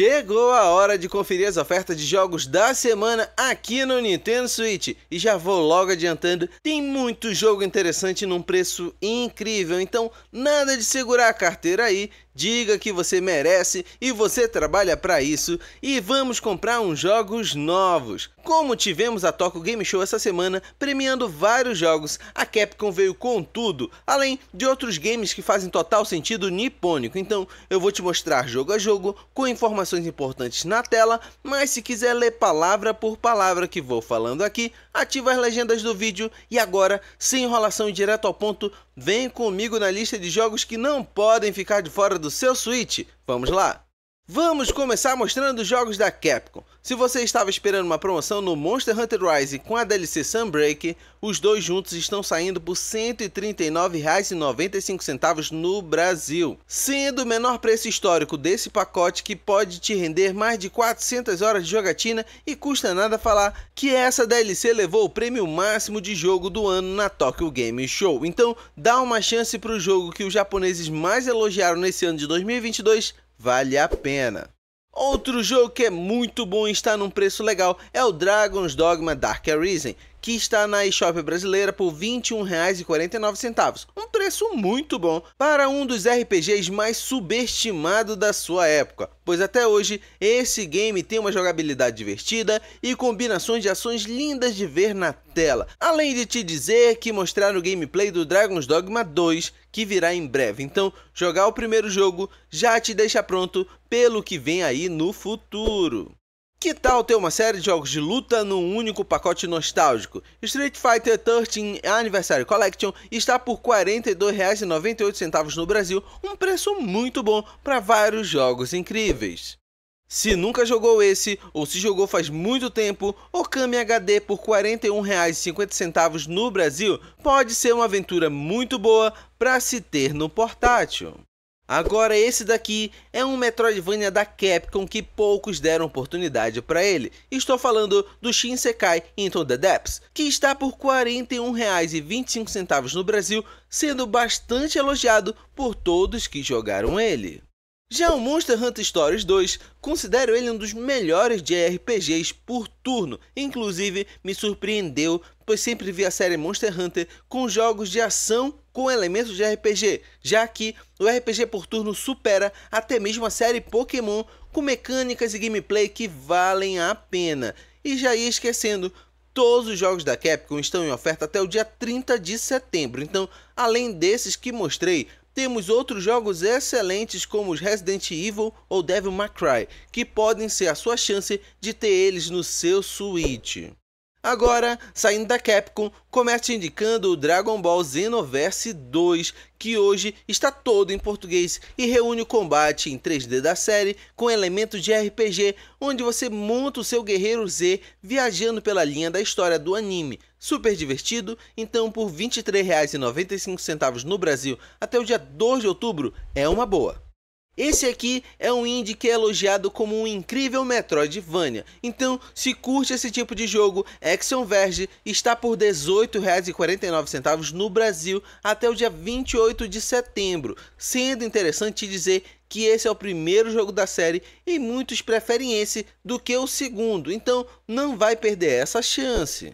Chegou a hora de conferir as ofertas de jogos da semana aqui no Nintendo Switch. E já vou logo adiantando, tem muito jogo interessante num preço incrível, então nada de segurar a carteira aí diga que você merece e você trabalha para isso e vamos comprar uns jogos novos. Como tivemos a Toco Game Show essa semana premiando vários jogos, a Capcom veio com tudo, além de outros games que fazem total sentido nipônico. Então, eu vou te mostrar jogo a jogo com informações importantes na tela, mas se quiser ler palavra por palavra que vou falando aqui, ativa as legendas do vídeo e agora, sem enrolação e direto ao ponto, vem comigo na lista de jogos que não podem ficar de fora do do seu Switch. Vamos lá! Vamos começar mostrando os jogos da Capcom. Se você estava esperando uma promoção no Monster Hunter Rise com a DLC Sunbreak, os dois juntos estão saindo por R$ 139,95 no Brasil, sendo o menor preço histórico desse pacote que pode te render mais de 400 horas de jogatina e custa nada falar que essa DLC levou o prêmio máximo de jogo do ano na Tokyo Game Show. Então, dá uma chance para o jogo que os japoneses mais elogiaram nesse ano de 2022, vale a pena. Outro jogo que é muito bom e está num preço legal é o Dragon's Dogma Dark Arisen, que está na eShop brasileira por R$ 21,49, um preço muito bom para um dos RPGs mais subestimados da sua época, pois até hoje esse game tem uma jogabilidade divertida e combinações de ações lindas de ver na tela, além de te dizer que mostraram o gameplay do Dragon's Dogma 2, que virá em breve. Então, jogar o primeiro jogo já te deixa pronto pelo que vem aí no futuro. Que tal ter uma série de jogos de luta num único pacote nostálgico? Street Fighter 13 Anniversary Collection está por R$ 42,98 no Brasil, um preço muito bom para vários jogos incríveis. Se nunca jogou esse, ou se jogou faz muito tempo, Okami HD por R$ 41,50 no Brasil pode ser uma aventura muito boa para se ter no portátil. Agora esse daqui é um Metroidvania da Capcom que poucos deram oportunidade para ele. Estou falando do Shinsekai Into the Depths, que está por R$ 41,25 no Brasil, sendo bastante elogiado por todos que jogaram ele. Já o Monster Hunter Stories 2, considero ele um dos melhores JRPGs por turno, inclusive me surpreendeu, pois sempre vi a série Monster Hunter com jogos de ação com elementos de RPG, já que o RPG por turno supera até mesmo a série Pokémon com mecânicas e gameplay que valem a pena. E já ia esquecendo, todos os jogos da Capcom estão em oferta até o dia 30 de setembro, então além desses que mostrei, temos outros jogos excelentes como os Resident Evil ou Devil May Cry, que podem ser a sua chance de ter eles no seu Switch. Agora, saindo da Capcom, começa indicando o Dragon Ball Xenoverse 2, que hoje está todo em português e reúne o combate em 3D da série com elementos de RPG, onde você monta o seu guerreiro Z viajando pela linha da história do anime. Super divertido, então por R$ 23,95 no Brasil até o dia 2 de outubro é uma boa. Esse aqui é um indie que é elogiado como um incrível Metroidvania, então se curte esse tipo de jogo, Action Verge está por R$ 18,49 no Brasil até o dia 28 de setembro, sendo interessante dizer que esse é o primeiro jogo da série e muitos preferem esse do que o segundo, então não vai perder essa chance.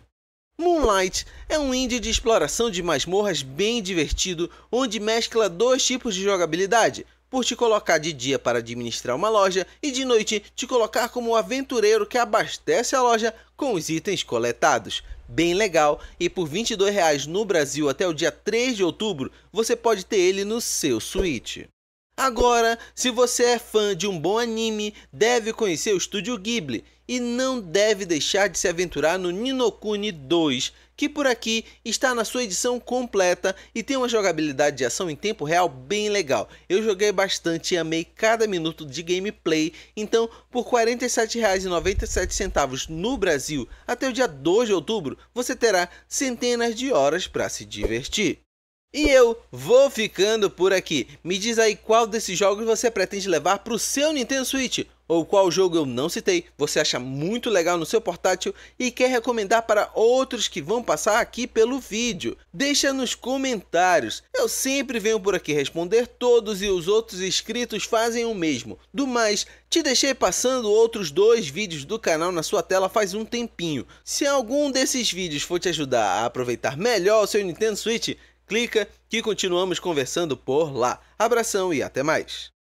Moonlight é um indie de exploração de masmorras bem divertido, onde mescla dois tipos de jogabilidade, por te colocar de dia para administrar uma loja e de noite te colocar como o aventureiro que abastece a loja com os itens coletados. Bem legal, e por R$ 22,00 no Brasil até o dia 3 de outubro, você pode ter ele no seu suíte. Agora, se você é fã de um bom anime, deve conhecer o estúdio Ghibli e não deve deixar de se aventurar no Ninokuni 2, que por aqui está na sua edição completa e tem uma jogabilidade de ação em tempo real bem legal. Eu joguei bastante e amei cada minuto de gameplay, então por R$ 47,97 no Brasil até o dia 2 de outubro, você terá centenas de horas para se divertir. E eu vou ficando por aqui. Me diz aí qual desses jogos você pretende levar para o seu Nintendo Switch ou qual jogo eu não citei, você acha muito legal no seu portátil e quer recomendar para outros que vão passar aqui pelo vídeo. Deixa nos comentários. Eu sempre venho por aqui responder todos e os outros inscritos fazem o mesmo. Do mais, te deixei passando outros dois vídeos do canal na sua tela faz um tempinho. Se algum desses vídeos for te ajudar a aproveitar melhor o seu Nintendo Switch, clica que continuamos conversando por lá. Abração e até mais!